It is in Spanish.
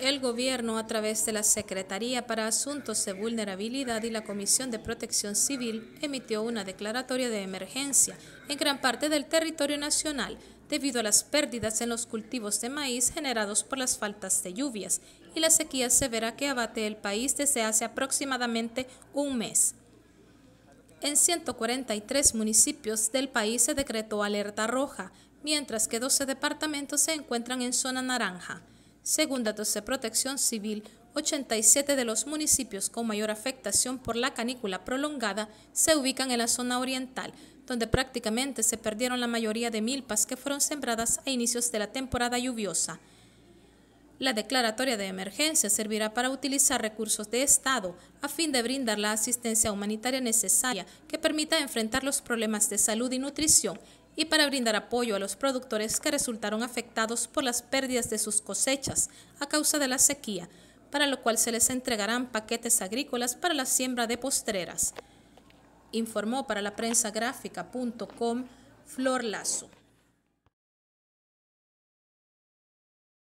el gobierno a través de la Secretaría para Asuntos de Vulnerabilidad y la Comisión de Protección Civil emitió una declaratoria de emergencia en gran parte del territorio nacional debido a las pérdidas en los cultivos de maíz generados por las faltas de lluvias y la sequía severa que abate el país desde hace aproximadamente un mes. En 143 municipios del país se decretó alerta roja, mientras que 12 departamentos se encuentran en zona naranja según datos de protección civil, 87 de los municipios con mayor afectación por la canícula prolongada se ubican en la zona oriental, donde prácticamente se perdieron la mayoría de milpas que fueron sembradas a inicios de la temporada lluviosa. La declaratoria de emergencia servirá para utilizar recursos de Estado a fin de brindar la asistencia humanitaria necesaria que permita enfrentar los problemas de salud y nutrición y para brindar apoyo a los productores que resultaron afectados por las pérdidas de sus cosechas a causa de la sequía, para lo cual se les entregarán paquetes agrícolas para la siembra de postreras. Informó para la prensa gráfica.com Flor Lazo.